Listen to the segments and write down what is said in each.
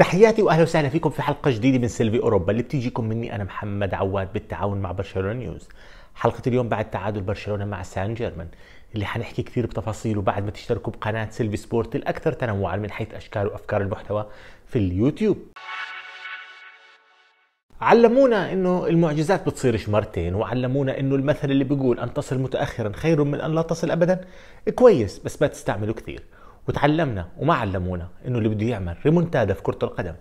تحياتي واهلا وسهلا فيكم في حلقه جديده من سيلفي اوروبا اللي بتيجيكم مني انا محمد عواد بالتعاون مع برشلونه نيوز. حلقه اليوم بعد تعادل برشلونه مع سان جيرمان اللي حنحكي كثير بتفاصيله بعد ما تشتركوا بقناه سيلفي سبورت الاكثر تنوعا من حيث اشكال وافكار المحتوى في اليوتيوب. علمونا انه المعجزات بتصيرش مرتين وعلمونا انه المثل اللي بيقول ان تصل متاخرا خير من ان لا تصل ابدا كويس بس ما تستعمله كثير. وتعلمنا وما علمونا انه اللي بده يعمل ريمونتادا في كرة القدم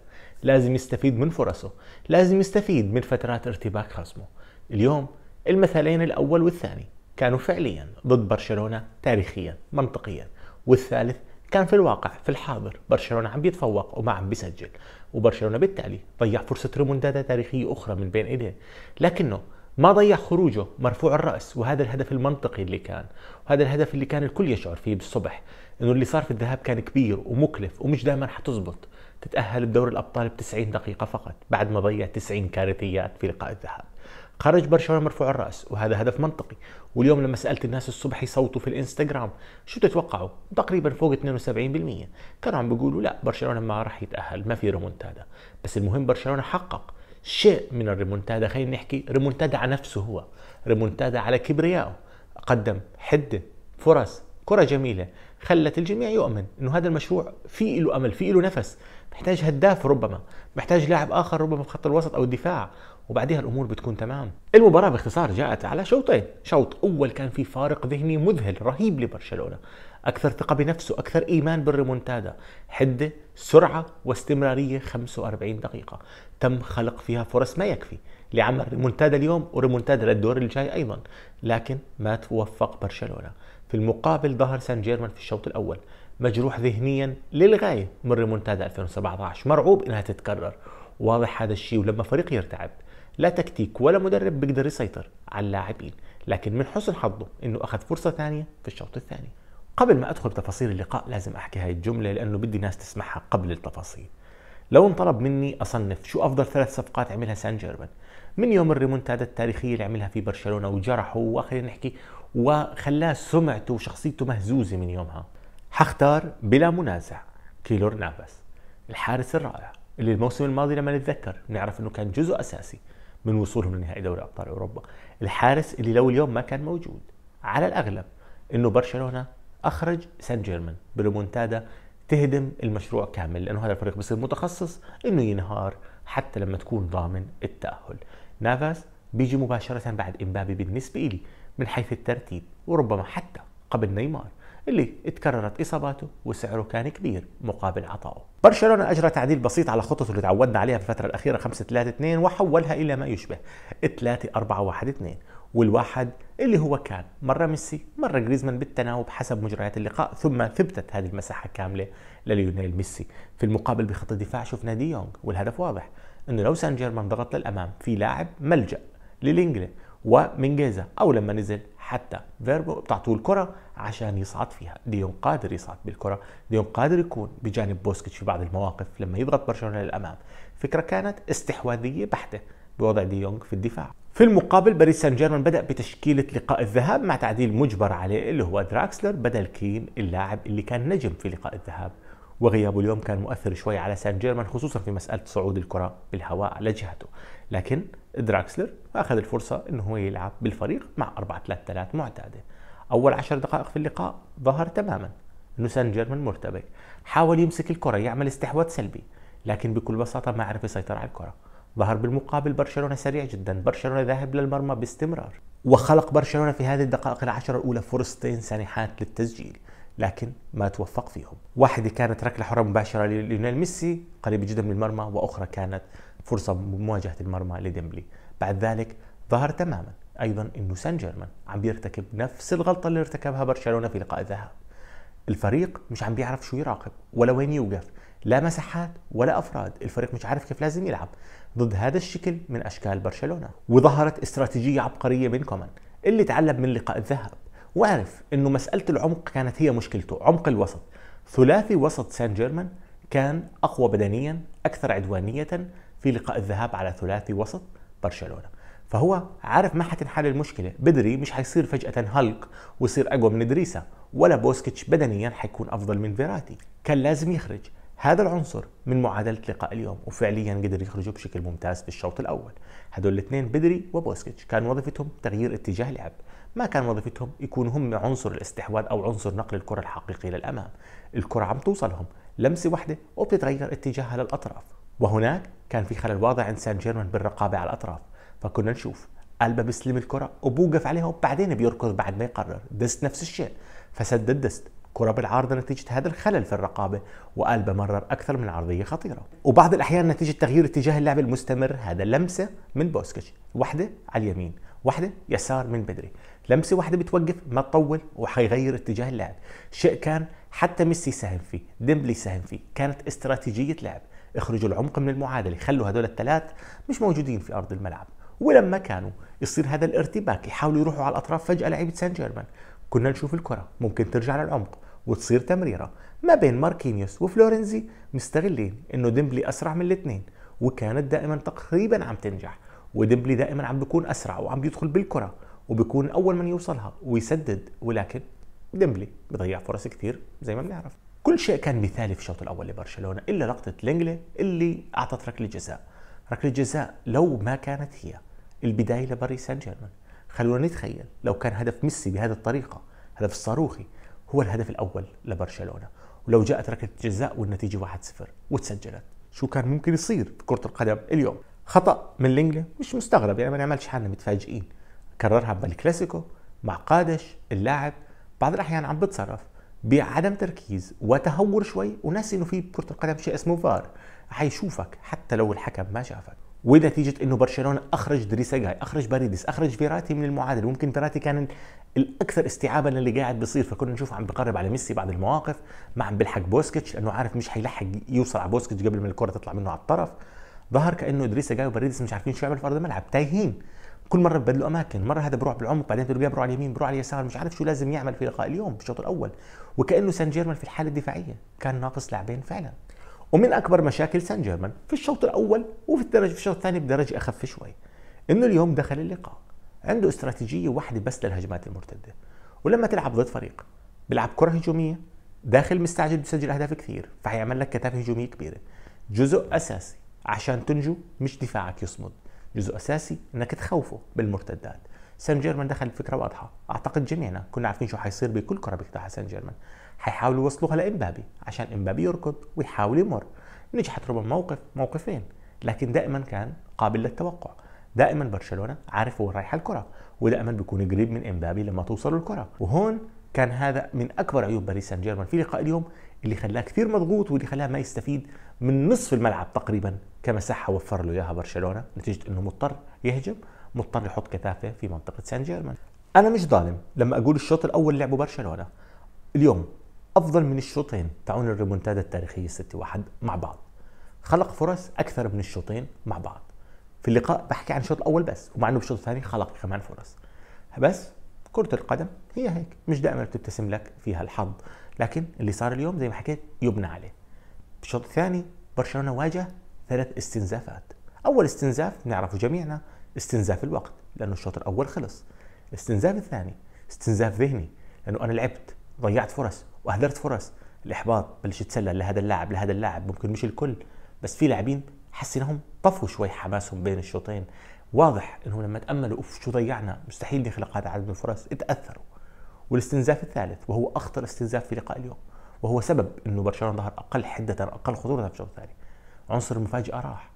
لازم يستفيد من فرصه، لازم يستفيد من فترات ارتباك خصمه. اليوم المثلين الاول والثاني كانوا فعليا ضد برشلونه تاريخيا منطقيا، والثالث كان في الواقع في الحاضر برشلونه عم بيتفوق وما عم بيسجل، وبرشلونه بالتالي ضيع فرصه ريمونتادا تاريخيه اخرى من بين ايديه، لكنه ما ضيع خروجه مرفوع الراس وهذا الهدف المنطقي اللي كان وهذا الهدف اللي كان الكل يشعر فيه بالصبح انه اللي صار في الذهاب كان كبير ومكلف ومش دائما حتزبط تتأهل بدور الأبطال ب 90 دقيقة فقط بعد ما ضيع 90 كارثيات في لقاء الذهاب خرج برشلونة مرفوع الرأس وهذا هدف منطقي واليوم لما سألت الناس الصبح يصوتوا في الانستغرام شو تتوقعوا تقريبا فوق 72% كانوا عم بيقولوا لا برشلونة ما راح يتأهل ما في ريمونتادا بس المهم برشلونة حقق شيء من الريمونتادا خلينا نحكي ريمونتادا على نفسه هو ريمونتادا على كبريائه قدم حدة فرص كره جميله خلت الجميع يؤمن انه هذا المشروع في له امل في له نفس محتاج هداف ربما محتاج لاعب اخر ربما في خط الوسط او الدفاع وبعدها الامور بتكون تمام المباراه باختصار جاءت على شوطين شوط اول كان في فارق ذهني مذهل رهيب لبرشلونه اكثر ثقه بنفسه اكثر ايمان بالريمونتادا حده سرعه واستمراريه 45 دقيقه تم خلق فيها فرص ما يكفي لعمل ريمونتادا اليوم وريمونتادا للدور اللي جاي ايضا لكن ما توفق برشلونه في المقابل ظهر سان جيرمان في الشوط الاول مجروح ذهنيا للغايه من ريمونتادا 2017 مرعوب انها تتكرر واضح هذا الشيء ولما فريق يرتعب لا تكتيك ولا مدرب بيقدر يسيطر على اللاعبين لكن من حسن حظه انه اخذ فرصه ثانيه في الشوط الثاني قبل ما ادخل بتفاصيل اللقاء لازم احكي هاي الجمله لانه بدي ناس تسمعها قبل التفاصيل لو انطلب مني اصنف شو افضل ثلاث صفقات عملها سان جيرمان من يوم الريمونتادا التاريخيه اللي عملها في برشلونه وجرحه وخلينا نحكي وخلاه سمعته وشخصيته مهزوزه من يومها حختار بلا منازع كيلور نافاس الحارس الرائع اللي الموسم الماضي لما نتذكر بنعرف انه كان جزء اساسي من وصولهم لنهائي دوري ابطال اوروبا الحارس اللي لو اليوم ما كان موجود على الاغلب انه برشلونه اخرج سان جيرمان بريمونتادا تهدم المشروع كامل لانه هذا الفريق بصير متخصص انه ينهار حتى لما تكون ضامن التاهل نافاس بيجي مباشرة بعد إمبابي بالنسبة إلي من حيث الترتيب وربما حتى قبل نيمار اللي تكررت اصاباته وسعره كان كبير مقابل عطائه. برشلونه اجرى تعديل بسيط على خطته اللي تعودنا عليها في الفتره الاخيره 5 3 2 وحولها الى ما يشبه 3 4 1 2 والواحد اللي هو كان مره ميسي مره جريزمان بالتناوب حسب مجريات اللقاء ثم ثبتت هذه المساحه كامله لليونيل ميسي في المقابل بخط الدفاع شفنا دي يونغ والهدف واضح انه لو سان جيرمان ضغط للامام في لاعب ملجا للينجلي ومنجيزا او لما نزل حتى فيربو بتعطوه الكره عشان يصعد فيها ديون قادر يصعد بالكره ديون قادر يكون بجانب بوسكيتش في بعض المواقف لما يضغط برشلونه للامام فكره كانت استحواذيه بحته بوضع ديونغ في الدفاع في المقابل باريس سان جيرمان بدأ بتشكيلة لقاء الذهاب مع تعديل مجبر عليه اللي هو دراكسلر بدل كين اللاعب اللي كان نجم في لقاء الذهاب وغيابه اليوم كان مؤثر شوي على سان جيرمان خصوصا في مساله صعود الكره بالهواء على جهته لكن دراكسلر اخذ الفرصه انه هو يلعب بالفريق مع 4 3 3 معتاده اول 10 دقائق في اللقاء ظهر تماما انه سان جيرمان مرتبك حاول يمسك الكره يعمل استحواذ سلبي لكن بكل بساطه ما عرف يسيطر على الكره ظهر بالمقابل برشلونه سريع جدا برشلونه ذاهب للمرمى باستمرار وخلق برشلونه في هذه الدقائق العشر الاولى فرصتين سانحات للتسجيل لكن ما توفق فيهم واحدة كانت ركلة حرة مباشرة لليونيل ميسي قريب جدا من المرمى وأخرى كانت فرصة بمواجهة المرمى لديمبلي بعد ذلك ظهر تماما أيضا أنه سان جيرمان عم بيرتكب نفس الغلطة اللي ارتكبها برشلونة في لقاء الذهاب الفريق مش عم بيعرف شو يراقب ولا وين يوقف لا مساحات ولا افراد الفريق مش عارف كيف لازم يلعب ضد هذا الشكل من اشكال برشلونه وظهرت استراتيجيه عبقريه من كومان اللي تعلم من لقاء الذهاب واعرف انه مساله العمق كانت هي مشكلته عمق الوسط ثلاثي وسط سان جيرمان كان اقوى بدنيا اكثر عدوانيه في لقاء الذهاب على ثلاثي وسط برشلونه فهو عارف ما حتنحل المشكله بدري مش حيصير فجاه هالك ويصير اقوى من دريسا ولا بوسكيتش بدنيا حيكون افضل من فيراتي كان لازم يخرج هذا العنصر من معادلة لقاء اليوم وفعليا قدر يخرجوا بشكل ممتاز في الشوط الأول هدول الاثنين بدري وبوسكيتش كان وظيفتهم تغيير اتجاه لعب ما كان وظيفتهم يكونوا هم عنصر الاستحواذ او عنصر نقل الكره الحقيقي للامام الكره عم توصلهم لمسه واحده وبتتغير اتجاهها للاطراف وهناك كان في خلل واضح عند سان جيرمان بالرقابه على الاطراف فكنا نشوف قلبه بيسلم الكره وبوقف عليها وبعدين بيركض بعد ما يقرر دست نفس الشيء فسدد دست كرة بالعارضة نتيجة هذا الخلل في الرقابة والبا مرر أكثر من عرضية خطيرة وبعض الأحيان نتيجة تغيير اتجاه اللعب المستمر هذا لمسة من بوسكيتش واحدة على اليمين واحدة يسار من بدري لمسه واحده بتوقف ما تطول وحيغير اتجاه اللعب شيء كان حتى ميسي ساهم فيه ديمبلي ساهم فيه كانت استراتيجيه لعب اخرجوا العمق من المعادله خلوا هذول الثلاث مش موجودين في ارض الملعب ولما كانوا يصير هذا الارتباك يحاولوا يروحوا على الاطراف فجاه لعيبه سان جيرمان كنا نشوف الكره ممكن ترجع للعمق وتصير تمريره ما بين ماركينيوس وفلورنزي مستغلين انه ديمبلي اسرع من الاثنين وكانت دائما تقريبا عم تنجح وديمبلي دائما عم بيكون اسرع وعم بيدخل بالكره وبيكون اول من يوصلها ويسدد ولكن ديمبلي بضيع فرص كثير زي ما بنعرف كل شيء كان مثالي في الشوط الاول لبرشلونه الا لقطه لينجلي اللي اعطت ركله جزاء ركله جزاء لو ما كانت هي البدايه لباريس سان جيرمان خلونا نتخيل لو كان هدف ميسي بهذه الطريقه هدف الصاروخي هو الهدف الاول لبرشلونه ولو جاءت ركله جزاء والنتيجه 1-0 وتسجلت شو كان ممكن يصير في كره القدم اليوم خطا من لينجلي مش مستغرب يعني ما نعملش حالنا متفاجئين كررها بالكلاسيكو مع قادش اللاعب بعض الاحيان عم بتصرف بعدم تركيز وتهور شوي وناسي انه في كره القدم شيء اسمه فار حيشوفك حتى لو الحكم ما شافك ونتيجة انه برشلونة اخرج دريساجاي اخرج باريديس اخرج فيراتي من المعادلة ممكن فيراتي كان الاكثر استيعابا للي قاعد بيصير فكنا نشوف عم بقرب على ميسي بعض المواقف ما عم بلحق بوسكيتش لانه عارف مش حيلحق يوصل على بوسكيتش قبل ما الكرة تطلع منه على الطرف ظهر كانه دريساجاي وباريديس مش عارفين شو يعمل في ارض الملعب تايهين كل مره ببدلوا اماكن مره هذا بروح بالعمق بعدين تلقاه بروح على اليمين بروح على اليسار مش عارف شو لازم يعمل في لقاء اليوم في الشوط الاول وكانه سان جيرمان في الحاله الدفاعيه كان ناقص لاعبين فعلا ومن اكبر مشاكل سان جيرمان في الشوط الاول وفي الدرجه في الشوط الثاني بدرجه اخف شوي انه اليوم دخل اللقاء عنده استراتيجيه واحده بس للهجمات المرتده ولما تلعب ضد فريق بيلعب كره هجوميه داخل مستعجل بسجل اهداف كثير فحيعمل لك كثافه هجوميه كبيره جزء اساسي عشان تنجو مش دفاعك يصمد جزء اساسي انك تخوفه بالمرتدات سان جيرمان دخل بفكره واضحه اعتقد جميعنا كنا عارفين شو حيصير بكل كره بيقطعها سان جيرمان حيحاولوا يوصلوها لامبابي عشان امبابي يركض ويحاول يمر نجحت ربما موقف موقفين لكن دائما كان قابل للتوقع دائما برشلونه عارف وين رايحه الكره ودائما بيكون قريب من امبابي لما توصل الكره وهون كان هذا من اكبر عيوب باريس سان جيرمان في لقاء اليوم اللي خلاه كثير مضغوط واللي خلاه ما يستفيد من نصف الملعب تقريبا كمساحه وفر له اياها برشلونه نتيجه انه مضطر يهجم مضطر يحط كثافه في منطقه سان جيرمان انا مش ظالم لما اقول الشوط الاول لعبه برشلونه اليوم افضل من الشوطين تعون الريمونتادا التاريخيه 6 1 مع بعض خلق فرص اكثر من الشوطين مع بعض في اللقاء بحكي عن الشوط الاول بس ومع انه بالشوط الثاني خلق كمان فرص بس كرة القدم هي هيك مش دائما بتبتسم لك فيها الحظ لكن اللي صار اليوم زي ما حكيت يبنى عليه الشوط الثاني برشلونة واجه ثلاث استنزافات اول استنزاف نعرفه جميعنا استنزاف الوقت لانه الشوط الاول خلص الاستنزاف الثاني استنزاف ذهني لانه انا لعبت ضيعت فرص واهدرت فرص الاحباط بلش يتسلل لهذا اللاعب لهذا اللاعب ممكن مش الكل بس في لاعبين حس انهم طفوا شوي حماسهم بين الشوطين واضح انهم لما تاملوا اوف شو ضيعنا مستحيل نخلق هذا العدد من الفرص اتاثروا والاستنزاف الثالث وهو اخطر استنزاف في لقاء اليوم وهو سبب انه برشلونه ظهر اقل حده اقل خطوره في الشوط الثاني عنصر المفاجاه راح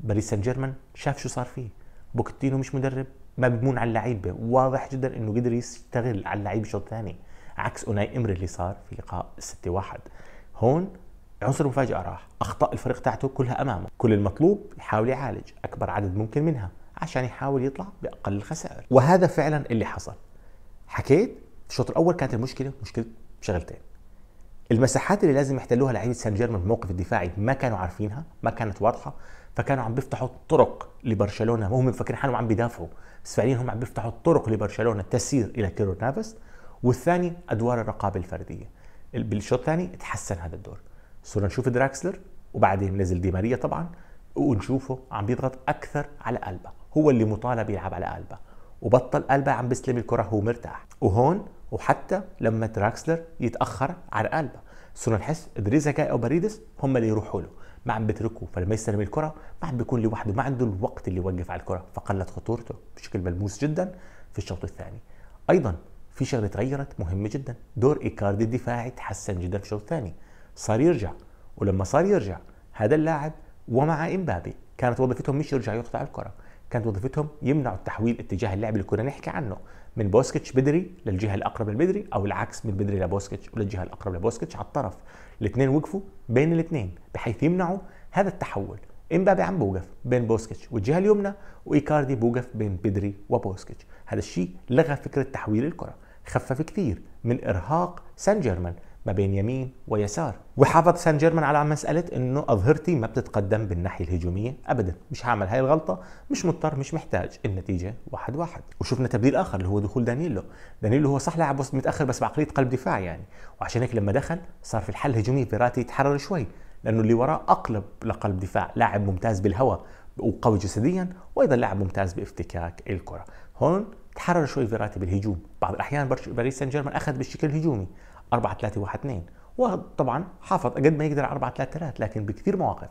باريس سان جيرمان شاف شو صار فيه بوكتينو مش مدرب ما بيمون على اللعيبه واضح جدا انه قدر يشتغل على اللعيبه شوط ثاني عكس اوناي امري اللي صار في لقاء 6 1 هون عنصر المفاجاه راح اخطاء الفريق تاعته كلها امامه كل المطلوب يحاول يعالج اكبر عدد ممكن منها عشان يحاول يطلع باقل الخسائر وهذا فعلا اللي حصل حكيت الشوط الاول كانت المشكله مشكله شغلتين المساحات اللي لازم يحتلوها لعيبه سان جيرمان في الموقف الدفاعي ما كانوا عارفينها ما كانت واضحه فكانوا عم بيفتحوا طرق لبرشلونه هم مفكرين حالهم عم بيدافعوا بس فعليا هم عم بيفتحوا طرق لبرشلونه تسير الى كيرو نافس والثاني ادوار الرقابه الفرديه بالشوط الثاني تحسن هذا الدور صرنا نشوف دراكسلر وبعدين نزل دي ماريا طبعا ونشوفه عم بيضغط اكثر على البا هو اللي مطالب يلعب على البا وبطل البا عم بيسلم الكره هو مرتاح وهون وحتى لما دراكسلر يتاخر على قلبه صرنا نحس ادريزاكا او باريدس هم اللي يروحوا له ما عم بيتركه فلما يستلم الكره ما عم بيكون لوحده ما عنده الوقت اللي يوقف على الكره فقلت خطورته بشكل ملموس جدا في الشوط الثاني ايضا في شغله تغيرت مهمه جدا دور ايكاردي الدفاعي تحسن جدا في الشوط الثاني صار يرجع ولما صار يرجع هذا اللاعب ومع امبابي كانت وظيفتهم مش يرجعوا يقطعوا الكره كانت وظيفتهم يمنعوا التحويل اتجاه اللعب اللي كنا نحكي عنه من بوسكيتش بدري للجهه الاقرب لبدري او العكس من بدري لبوسكيتش وللجهه الاقرب لبوسكيتش على الطرف الاثنين وقفوا بين الاثنين بحيث يمنعوا هذا التحول امبابي عم بوقف بين بوسكيتش والجهه اليمنى وايكاردي بوقف بين بدري وبوسكيتش هذا الشيء لغى فكره تحويل الكره خفف كثير من ارهاق سان جيرمان ما بين يمين ويسار وحافظ سان جيرمان على مساله انه اظهرتي ما بتتقدم بالناحيه الهجوميه ابدا مش هعمل هاي الغلطه مش مضطر مش محتاج النتيجه واحد واحد وشفنا تبديل اخر اللي هو دخول دانييلو دانييلو هو صح لاعب متاخر بس بعقليه قلب دفاع يعني وعشان هيك لما دخل صار في الحل الهجومي فيراتي يتحرر شوي لانه اللي وراه اقلب لقلب دفاع لاعب ممتاز بالهواء وقوي جسديا وايضا لاعب ممتاز بافتكاك الكره هون تحرر شوي فيراتي بالهجوم بعض الاحيان باريس سان جيرمان اخذ بالشكل الهجومي 4 3 1 2 وطبعا حافظ قد ما يقدر على 4 3 3 لكن بكثير مواقف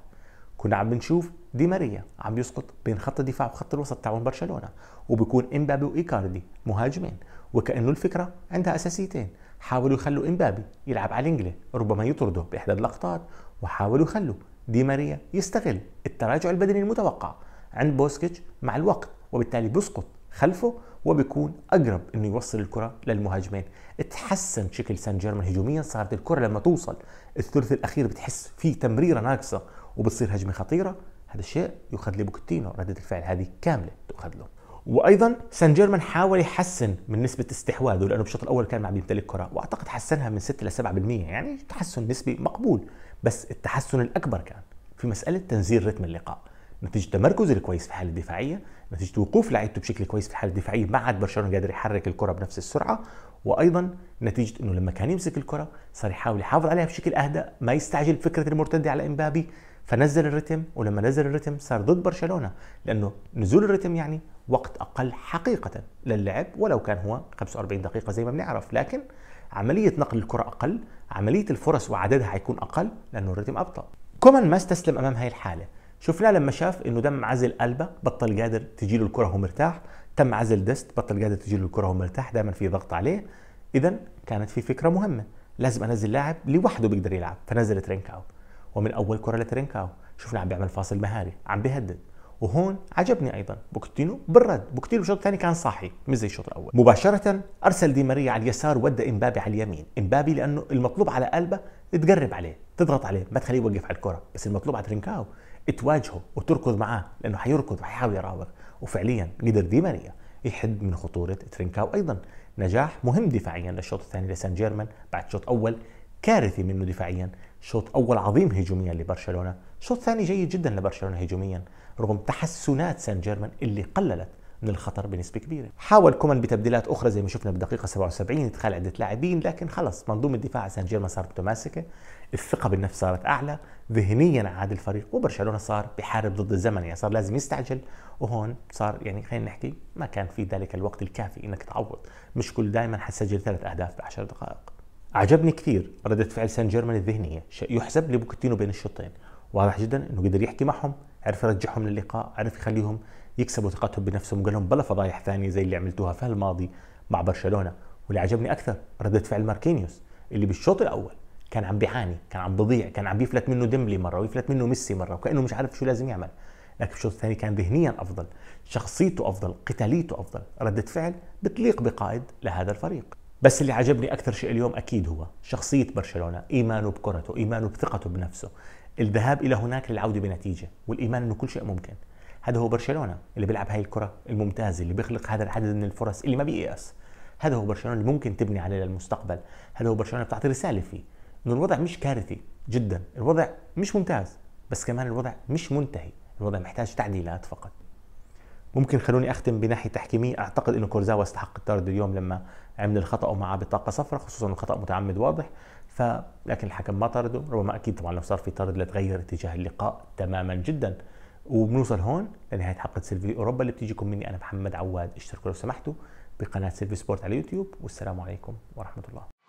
كنا عم بنشوف دي ماريا عم يسقط بين خط الدفاع وخط الوسط تاعون برشلونه وبكون امبابي وايكاردي مهاجمين وكانه الفكره عندها اساسيتين حاولوا يخلوا امبابي يلعب على الانجلي ربما يطرده باحدى اللقطات وحاولوا يخلوا دي ماريا يستغل التراجع البدني المتوقع عند بوسكيتش مع الوقت وبالتالي بيسقط خلفه وبكون اقرب انه يوصل الكره للمهاجمين تحسن شكل سان جيرمان هجوميا صارت الكره لما توصل الثلث الاخير بتحس في تمريره ناقصه وبتصير هجمه خطيره هذا الشيء يؤخذ لبوكتينو رده الفعل هذه كامله تؤخذ له وايضا سان جيرمان حاول يحسن من نسبه استحواذه لانه بالشوط الاول كان ما عم يمتلك كره واعتقد حسنها من 6 ل 7% يعني تحسن نسبي مقبول بس التحسن الاكبر كان في مساله تنزيل رتم اللقاء نتيجه تمركز الكويس في الحاله الدفاعيه نتيجه وقوف لعيبته بشكل كويس في الحاله الدفاعيه ما عاد برشلونه قادر يحرك الكره بنفس السرعه وايضا نتيجه انه لما كان يمسك الكره صار يحاول يحافظ عليها بشكل اهدى ما يستعجل فكره المرتده على امبابي فنزل الرتم ولما نزل الرتم صار ضد برشلونه لانه نزول الرتم يعني وقت اقل حقيقه للعب ولو كان هو 45 دقيقه زي ما بنعرف لكن عمليه نقل الكره اقل عمليه الفرص وعددها حيكون اقل لانه الرتم ابطا كومان ما استسلم امام هاي الحاله شفناه لما شاف انه دم عزل قلبه بطل قادر تجي له الكره وهو مرتاح تم عزل دست بطل قادر تجي له الكره وهو مرتاح دائما في ضغط عليه اذا كانت في فكره مهمه لازم انزل لاعب لوحده بيقدر يلعب فنزل ترينكاو ومن اول كره لترينكاو شفنا عم بيعمل فاصل مهاري عم بيهدد وهون عجبني ايضا بوكتينو بالرد بوكتينو بالشوط الثاني كان صاحي مش زي الشوط الاول مباشره ارسل دي ماريا على اليسار ودى امبابي على اليمين امبابي لانه المطلوب على قلبه تقرب عليه تضغط عليه ما تخليه يوقف على الكره بس المطلوب على ترينكاو تواجهه وتركض معاه لانه حيركض وحيحاول يراوغ وفعليا قدر دي ماريا يحد من خطوره ترينكاو ايضا نجاح مهم دفاعيا للشوط الثاني لسان جيرمان بعد شوط اول كارثي منه دفاعيا شوط اول عظيم هجوميا لبرشلونه شوط ثاني جيد جدا لبرشلونه هجوميا رغم تحسنات سان جيرمان اللي قللت من الخطر بنسبه كبيره حاول كومان بتبديلات اخرى زي ما شفنا بالدقيقه 77 ادخال عده لاعبين لكن خلص منظومه دفاع سان جيرمان صارت متماسكه الثقه بالنفس صارت اعلى ذهنيا عاد الفريق وبرشلونه صار بحارب ضد الزمن يعني صار لازم يستعجل وهون صار يعني خلينا نحكي ما كان في ذلك الوقت الكافي انك تعوض مش كل دائما حتسجل ثلاث اهداف ب 10 دقائق عجبني كثير ردة فعل سان جيرمان الذهنية يحسب لبوكتينو بين الشوطين واضح جدا انه قدر يحكي معهم عرف يرجعهم للقاء عرف يخليهم يكسبوا ثقتهم بنفسهم وقال لهم بلا فضايح ثانيه زي اللي عملتوها في الماضي مع برشلونه واللي عجبني اكثر رده فعل ماركينيوس اللي بالشوط الاول كان عم بيعاني كان عم بضيع كان عم بيفلت منه ديمبلي مره ويفلت منه ميسي مره وكانه مش عارف شو لازم يعمل لكن الشوط الثاني كان ذهنيا افضل شخصيته افضل قتاليته افضل رده فعل بتليق بقائد لهذا الفريق بس اللي عجبني اكثر شيء اليوم اكيد هو شخصيه برشلونه ايمانه بكرته ايمانه بثقته بنفسه الذهاب الى هناك للعوده بنتيجه والايمان انه كل شيء ممكن هذا هو برشلونه اللي بيلعب هاي الكره الممتازه اللي بيخلق هذا العدد من الفرص اللي ما بييأس هذا هو برشلونه اللي ممكن تبني عليه للمستقبل هذا هو برشلونه بتعطي رساله فيه انه الوضع مش كارثي جدا الوضع مش ممتاز بس كمان الوضع مش منتهي الوضع محتاج تعديلات فقط ممكن خلوني اختم بناحيه تحكيميه اعتقد انه كورزاوا استحق الطرد اليوم لما عمل الخطا ومعاه بطاقه صفراء خصوصا الخطا متعمد واضح ف لكن الحكم ما طرده ربما اكيد طبعا لو صار في طرد لتغير اتجاه اللقاء تماما جدا وبنوصل هون لنهايه حلقه سيلفي اوروبا اللي بتيجيكم مني انا محمد عواد اشتركوا لو سمحتوا بقناه سيلفي سبورت على اليوتيوب والسلام عليكم ورحمه الله